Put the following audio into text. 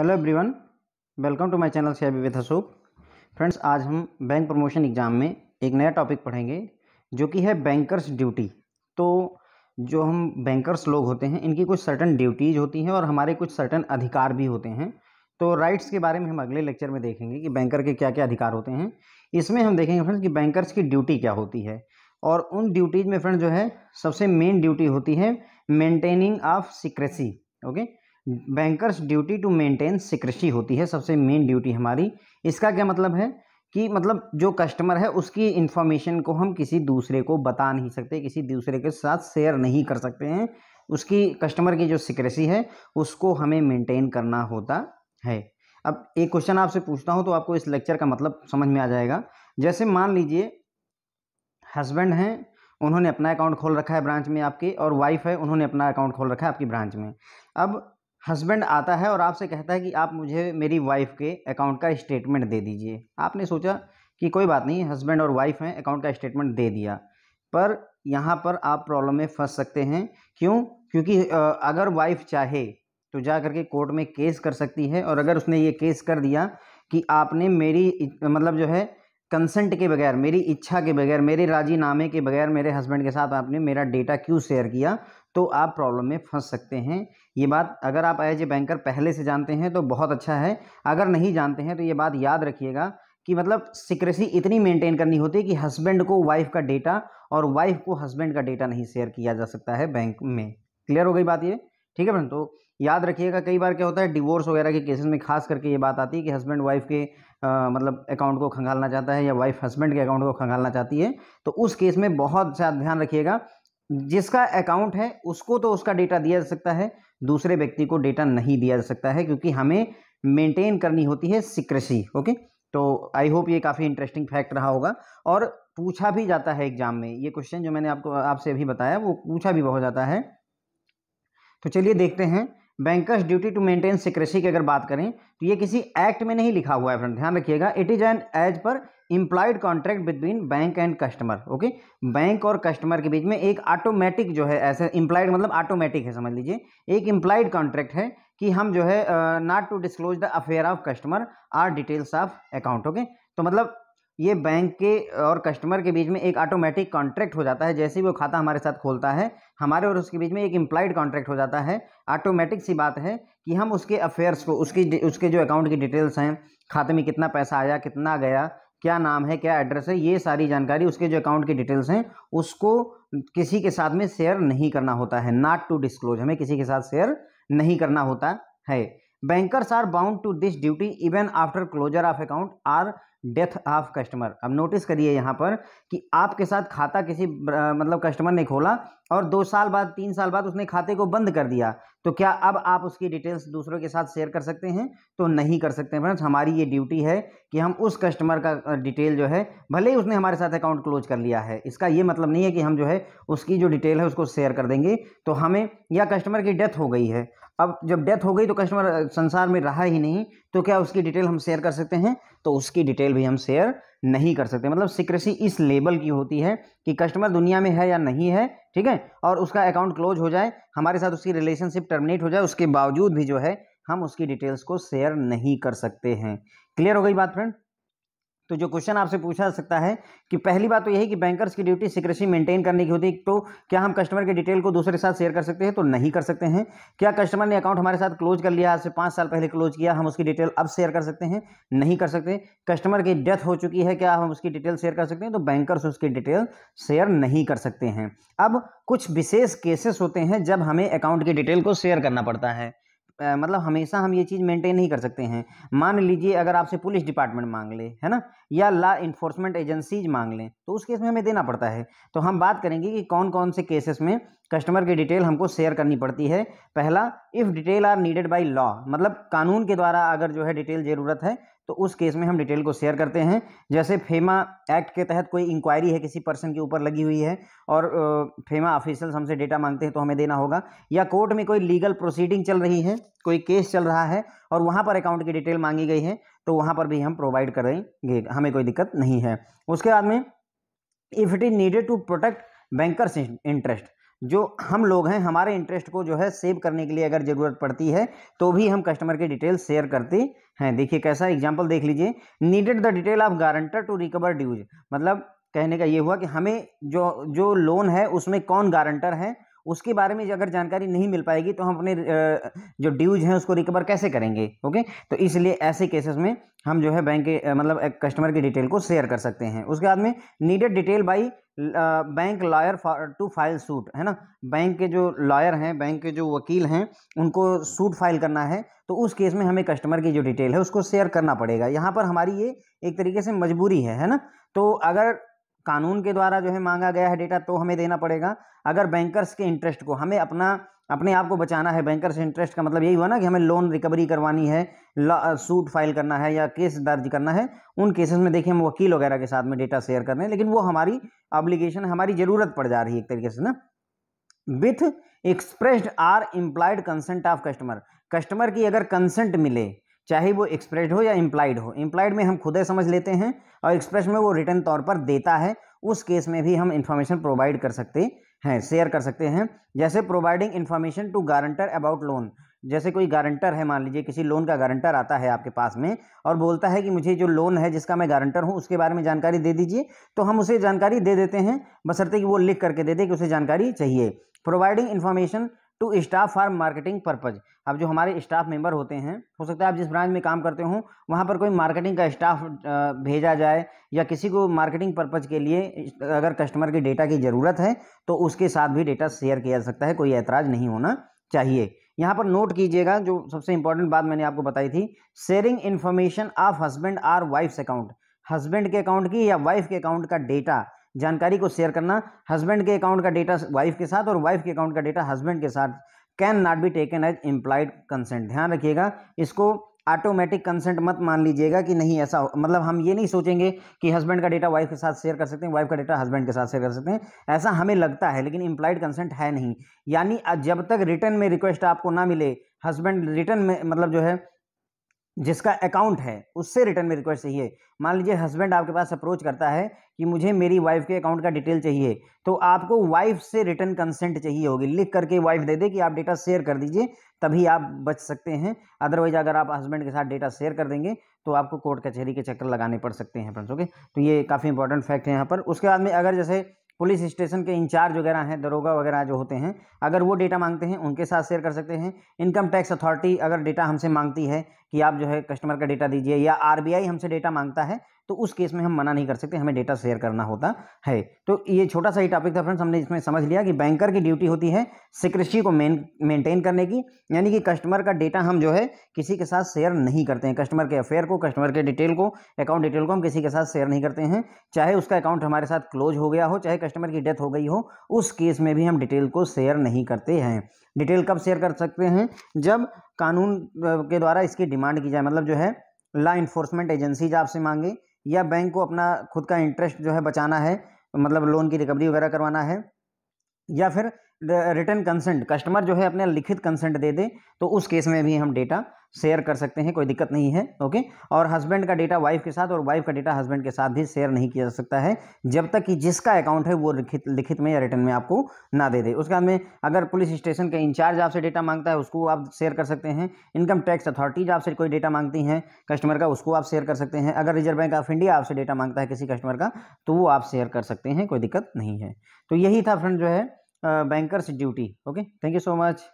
hello everyone welcome to my channel से अभी with Ashok friends आज हम बैंक प्रमोशन एग्ज़ाम में एक नया टॉपिक पढ़ेंगे जो कि है बैंकर्स ड्यूटी तो जो हम बैंकर्स लोग होते हैं इनकी कुछ सर्टन ड्यूटीज़ होती हैं और हमारे कुछ सर्टन अधिकार भी होते हैं तो राइट्स के बारे में हम अगले लेक्चर में देखेंगे कि बैंकर के क्या क्या अधिकार होते हैं इसमें हम देखेंगे फ्रेंड्स कि बैंकर्स की ड्यूटी क्या होती है और उन ड्यूटीज़ में फ्रेंड जो है सबसे मेन ड्यूटी होती है maintaining of secrecy okay bankers duty to maintain secrecy होती है सबसे मेन ड्यूटी हमारी इसका क्या मतलब है कि मतलब जो कस्टमर है उसकी इन्फॉर्मेशन को हम किसी दूसरे को बता नहीं सकते किसी दूसरे के साथ शेयर नहीं कर सकते हैं उसकी कस्टमर की जो सिक्रेसी है उसको हमें मेंटेन करना होता है अब एक क्वेश्चन आपसे पूछता हूँ तो आपको इस लेक्चर का मतलब समझ में आ जाएगा जैसे मान लीजिए हस्बैंड हैं उन्होंने अपना अकाउंट खोल रखा है ब्रांच में आपके और वाइफ है उन्होंने अपना अकाउंट खोल रखा है आपकी ब्रांच में अब हस्बैंड आता है और आपसे कहता है कि आप मुझे मेरी वाइफ के अकाउंट का स्टेटमेंट दे दीजिए आपने सोचा कि कोई बात नहीं हस्बैंड और वाइफ हैं अकाउंट का स्टेटमेंट दे दिया पर यहाँ पर आप प्रॉब्लम में फंस सकते हैं क्यों क्योंकि अगर वाइफ चाहे तो जा करके कोर्ट में केस कर सकती है और अगर उसने ये केस कर दिया कि आपने मेरी मतलब जो है कंसेंट के बगैर मेरी इच्छा के बगैर मेरे राजीनामे के बगैर मेरे हस्बैंड के साथ आपने मेरा डेटा क्यों शेयर किया तो आप प्रॉब्लम में फंस सकते हैं ये बात अगर आप एज ए बैंकर पहले से जानते हैं तो बहुत अच्छा है अगर नहीं जानते हैं तो ये बात याद रखिएगा कि मतलब सिक्रेसी इतनी मेंटेन करनी होती है कि हस्बैंड को वाइफ का डेटा और वाइफ को हस्बैंड का डेटा नहीं शेयर किया जा सकता है बैंक में क्लियर हो गई बात ये ठीक है फ्रेंड तो याद रखिएगा कई बार क्या होता है डिवोर्स वगैरह के केसेस में खास करके ये बात आती है कि हस्बैंड वाइफ के आ, मतलब अकाउंट को खंगालना चाहता है या वाइफ हस्बैंड के अकाउंट को खंगालना चाहती है तो उस केस में बहुत ज्यादा ध्यान रखिएगा जिसका अकाउंट है उसको तो उसका डेटा दिया जा सकता है दूसरे व्यक्ति को डेटा नहीं दिया जा सकता है क्योंकि हमें मेंटेन करनी होती है सिक्रेसी ओके तो आई होप ये काफ़ी इंटरेस्टिंग फैक्ट रहा होगा और पूछा भी जाता है एग्जाम में ये क्वेश्चन जो मैंने आपको आपसे अभी बताया वो पूछा भी बहुत जाता है तो चलिए देखते हैं bankers duty to maintain secrecy की अगर बात करें तो ये किसी एक्ट में नहीं लिखा हुआ है फ्रेंड ध्यान रखिएगा it is an as per implied contract between bank and customer okay bank और कस्टमर के बीच में एक ऑटोमेटिक जो है ऐसे इम्प्लाइड मतलब ऑटोमेटिक है समझ लीजिए एक इम्प्लाइड कॉन्ट्रैक्ट है कि हम जो है not to disclose the affair of customer or details of account okay तो मतलब ये बैंक के और कस्टमर के बीच में एक ऑटोमेटिक कॉन्ट्रैक्ट हो जाता है जैसे ही वो खाता हमारे साथ खोलता है हमारे और उसके बीच में एक इम्प्लाइड कॉन्ट्रैक्ट हो जाता है ऑटोमेटिक सी बात है कि हम उसके अफेयर्स को उसकी उसके जो अकाउंट की डिटेल्स हैं खाते में कितना पैसा आया कितना गया क्या नाम है क्या एड्रेस है ये सारी जानकारी उसके जो अकाउंट की डिटेल्स हैं उसको किसी के साथ में शेयर नहीं करना होता है नॉट टू डिस्क्लोज हमें किसी के साथ शेयर नहीं करना होता है bankers are bound to this duty even after closure of account or death of customer अब नोटिस करिए यहाँ पर कि आपके साथ खाता किसी मतलब कस्टमर ने खोला और दो साल बाद तीन साल बाद उसने खाते को बंद कर दिया तो क्या अब आप उसकी डिटेल्स दूसरों के साथ शेयर कर सकते हैं तो नहीं कर सकते फ्रेंड्स हमारी ये ड्यूटी है कि हम उस कस्टमर का डिटेल जो है भले ही उसने हमारे साथ अकाउंट क्लोज कर लिया है इसका ये मतलब नहीं है कि हम जो है उसकी जो डिटेल है उसको शेयर कर देंगे तो हमें या कस्टमर की डेथ हो गई है अब जब डेथ हो गई तो कस्टमर संसार में रहा ही नहीं तो क्या उसकी डिटेल हम शेयर कर सकते हैं तो उसकी डिटेल भी हम शेयर नहीं कर सकते मतलब सिक्रेसी इस लेवल की होती है कि कस्टमर दुनिया में है या नहीं है ठीक है और उसका अकाउंट क्लोज हो जाए हमारे साथ उसकी रिलेशनशिप टर्मिनेट हो जाए उसके बावजूद भी जो है हम उसकी डिटेल्स को शेयर नहीं कर सकते हैं क्लियर हो गई बात फ्रेंड तो जो क्वेश्चन आपसे पूछा जा सकता है कि पहली बात तो यही कि बैंकर्स की ड्यूटी सिक्रेसी मेंटेन करने की होती है तो क्या हम कस्टमर के डिटेल को दूसरे के साथ शेयर कर सकते हैं तो नहीं कर सकते हैं क्या कस्टमर ने अकाउंट हमारे साथ क्लोज कर लिया आज से पाँच साल पहले क्लोज किया हम उसकी डिटेल अब शेयर कर सकते हैं नहीं कर सकते कस्टमर की डेथ हो चुकी है क्या हम उसकी डिटेल शेयर कर सकते हैं तो बैंकर्स उसकी डिटेल शेयर नहीं कर सकते हैं अब कुछ विशेष केसेस होते हैं जब हमें अकाउंट की डिटेल को शेयर करना पड़ता है मतलब हमेशा हम ये चीज़ मेंटेन नहीं कर सकते हैं मान लीजिए अगर आपसे पुलिस डिपार्टमेंट मांग ले है ना या लॉ इन्फोर्समेंट एजेंसीज मांग लें तो उस केस में हमें देना पड़ता है तो हम बात करेंगे कि कौन कौन से केसेस में कस्टमर की डिटेल हमको शेयर करनी पड़ती है पहला if detail are needed by law मतलब कानून के द्वारा अगर जो है डिटेल ज़रूरत है तो उस केस में हम डिटेल को शेयर करते हैं जैसे फेमा एक्ट के तहत कोई इंक्वायरी है किसी पर्सन के ऊपर लगी हुई है और फेमा ऑफिसल्स हमसे डेटा मांगते हैं तो हमें देना होगा या कोर्ट में कोई लीगल प्रोसीडिंग चल रही है कोई केस चल रहा है और वहाँ पर अकाउंट की डिटेल मांगी गई है तो वहाँ पर भी हम प्रोवाइड करेंगे हमें कोई दिक्कत नहीं है उसके बाद में if it is needed to protect bankers interest जो हम लोग हैं हमारे इंटरेस्ट को जो है सेव करने के लिए अगर ज़रूरत पड़ती है तो भी हम कस्टमर की डिटेल शेयर करते हैं देखिए कैसा एग्जाम्पल देख लीजिए needed the detail of guarantor to recover dues मतलब कहने का ये हुआ कि हमें जो जो लोन है उसमें कौन गारंटर है उसके बारे में अगर जानकारी नहीं मिल पाएगी तो हम अपने जो ड्यूज हैं उसको रिकवर कैसे करेंगे ओके तो इसलिए ऐसे केसेस में हम जो है बैंक के मतलब एक कस्टमर की डिटेल को शेयर कर सकते हैं उसके बाद में needed detail by bank lawyer to file suit है ना बैंक के जो लॉयर हैं बैंक के जो वकील हैं उनको सूट फाइल करना है तो उस केस में हमें कस्टमर की जो डिटेल है उसको शेयर करना पड़ेगा यहाँ पर हमारी ये एक तरीके से मजबूरी है है ना तो अगर कानून के द्वारा जो है मांगा गया है डेटा तो हमें देना पड़ेगा अगर बैंकर्स के इंटरेस्ट को हमें अपना अपने आप को बचाना है बैंकर्स इंटरेस्ट का मतलब यही हुआ ना कि हमें लोन रिकवरी करवानी है सूट फाइल करना है या केस दर्ज करना है उन केसेस में देखिए हम वकील वगैरह के साथ में डेटा शेयर कर रहे हैं लेकिन वो हमारी ऑब्लिगेशन हमारी ज़रूरत पड़ जा रही है एक तरीके से ना with expressed or implied consent of customer customer की अगर कंसेंट मिले चाहे वो एक्सप्रेस्ड हो या इम्प्लाइड हो इम्प्लाइड में हम खुद समझ लेते हैं और एक्सप्रेस में वो रिटर्न तौर पर देता है उस केस में भी हम इन्फॉर्मेशन प्रोवाइड कर सकते हैं शेयर कर सकते हैं जैसे providing information to guarantor about loan जैसे कोई गारंटर है मान लीजिए किसी लोन का गारंटर आता है आपके पास में और बोलता है कि मुझे जो लोन है जिसका मैं गारंटर हूँ उसके बारे में जानकारी दे दीजिए तो हम उसे जानकारी दे देते हैं बशर्ते कि वो लिख करके दे दे कि उसे जानकारी चाहिए providing information to staff for marketing purpose अब जो हमारे स्टाफ मेंबर होते हैं हो सकता है आप जिस ब्रांच में काम करते हो वहाँ पर कोई मार्केटिंग का स्टाफ भेजा जाए या किसी को मार्केटिंग पर्पज के लिए अगर कस्टमर के डेटा की ज़रूरत है तो उसके साथ भी डेटा शेयर किया जा सकता है कोई ऐतराज़ नहीं होना चाहिए यहाँ पर नोट कीजिएगा जो सबसे इंपॉर्टेंट बात मैंने आपको बताई थी sharing information of husband or wife's account husband के अकाउंट की या वाइफ के अकाउंट का डेटा जानकारी को शेयर करना हस्बैंड के अकाउंट का डेटा वाइफ के साथ और वाइफ के अकाउंट का डेटा हस्बैंड के साथ can not be taken as implied consent ध्यान रखिएगा इसको ऑटोमेटिक कंसेंट मत मान लीजिएगा कि नहीं ऐसा हो मतलब हम ये नहीं सोचेंगे कि हस्बैंड का डेटा वाइफ के साथ शेयर कर सकते हैं वाइफ का डेटा हस्बैंड के साथ शेयर कर सकते हैं ऐसा हमें लगता है लेकिन इम्प्लाइड कंसेंट है नहीं यानी जब तक रिटर्न में रिक्वेस्ट आपको ना मिले हस्बैंड रिटर्न में मतलब जो है जिसका अकाउंट है उससे रिटर्न में रिक्वेस्ट चाहिए मान लीजिए हस्बैंड आपके पास अप्रोच करता है कि मुझे मेरी वाइफ के अकाउंट का डिटेल चाहिए तो आपको वाइफ से रिटर्न कंसेंट चाहिए होगी लिख करके वाइफ दे दे कि आप डेटा शेयर कर दीजिए तभी आप बच सकते हैं अदरवाइज अगर आप हस्बैंड के साथ डेटा शेयर कर देंगे तो आपको कोर्ट कचहरी के चक्कर लगाने पड़ सकते हैं फ्रेंड्स ओके तो ये काफ़ी इंपॉर्टेंट फैक्ट है यहाँ पर उसके बाद में अगर जैसे पुलिस स्टेशन के इंचार्ज वगैरह हैं दरोगा वगैरह जो होते हैं अगर वो डेटा मांगते हैं उनके साथ शेयर कर सकते हैं इनकम टैक्स अथॉरिटी अगर डेटा हमसे मांगती है कि आप जो है कस्टमर का डेटा दीजिए या आरबीआई हमसे डेटा मांगता है तो उस केस में हम मना नहीं कर सकते हमें डेटा शेयर करना होता है तो ये छोटा सा ही टॉपिक था फ्रेंड्स हमने इसमें समझ लिया कि बैंकर की ड्यूटी होती है सिक्रेसी को मेन मेंटेन करने की यानी कि कस्टमर का डेटा हम जो है किसी के साथ शेयर नहीं करते हैं कस्टमर के अफेयर को कस्टमर के डिटेल को अकाउंट डिटेल को हम किसी के साथ शेयर नहीं करते हैं चाहे उसका अकाउंट हमारे साथ क्लोज हो गया हो चाहे कस्टमर की डेथ हो गई हो उस केस में भी हम डिटेल को शेयर नहीं करते हैं डिटेल कब शेयर कर सकते हैं जब कानून के द्वारा इसकी डिमांड की जाए मतलब जो है लॉ इन्फोर्समेंट एजेंसीज आपसे मांगे या बैंक को अपना खुद का इंटरेस्ट जो है बचाना है मतलब लोन की रिकवरी वगैरह करवाना है या फिर रिटर्न कंसेंट कस्टमर जो है अपने लिखित कंसेंट दे दे तो उस केस में भी हम डेटा शेयर कर सकते हैं कोई दिक्कत नहीं है ओके और हस्बैंड का डेटा वाइफ के साथ और वाइफ का डेटा हस्बैंड के साथ भी शेयर नहीं किया जा सकता है जब तक कि जिसका अकाउंट है वो लिखित लिखित में या रिटर्न में आपको ना दे दे उसके बाद में अगर पुलिस स्टेशन का इंचार्ज आपसे डेटा मांगता है उसको आप शेयर कर सकते हैं इनकम टैक्स अथॉरिटीज आपसे कोई डेटा मांगती हैं कस्टमर का उसको आप शेयर कर सकते हैं अगर रिजर्व बैंक ऑफ इंडिया आपसे डेटा मांगता है किसी कस्टमर का तो वो आप शेयर कर सकते हैं कोई दिक्कत नहीं है तो यही था फ्रेंड जो है bankers duty okay thank you so much